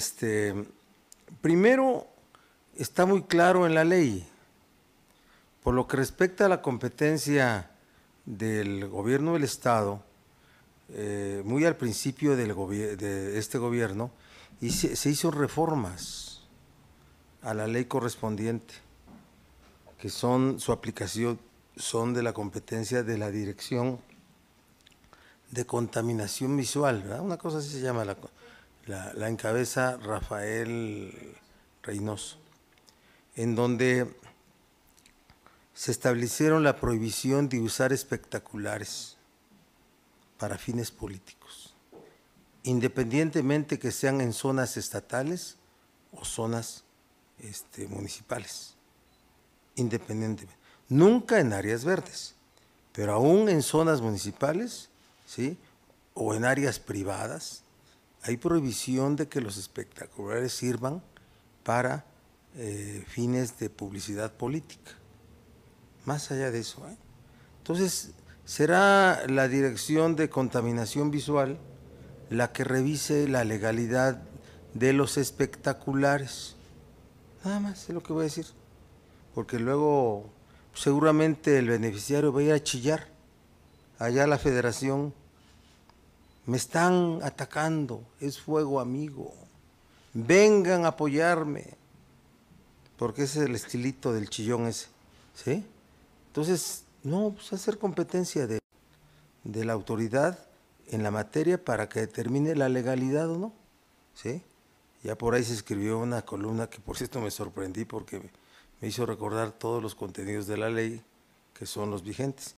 Este, primero, está muy claro en la ley, por lo que respecta a la competencia del gobierno del Estado, eh, muy al principio de este gobierno, y se, hizo reformas a la ley correspondiente, que son su aplicación, son de la competencia de la Dirección de Contaminación Visual, una cosa así se llama la, la, encabeza Rafael Reynoso, en donde se establecieron la prohibición de usar espectaculares para fines políticos, independientemente que sean en zonas estatales o zonas este, municipales, independientemente. Nunca en áreas verdes, pero aún en zonas municipales, ¿sí? o en áreas privadas, hay prohibición de que los espectaculares sirvan para eh, fines de publicidad política. Más allá de eso. ¿eh? Entonces, será la Dirección de Contaminación Visual la que revise la legalidad de los espectaculares. Nada más es lo que voy a decir. Porque luego seguramente el beneficiario va a ir a chillar allá a la federación me están atacando, es fuego amigo. Vengan a apoyarme. Porque ese es el estilito del chillón ese. ¿Sí? Entonces, no, pues hacer competencia de, de la autoridad en la materia para que determine la legalidad o no. ¿Sí? Ya por ahí se escribió una columna que por cierto me sorprendí porque me hizo recordar todos los contenidos de la ley que son los vigentes.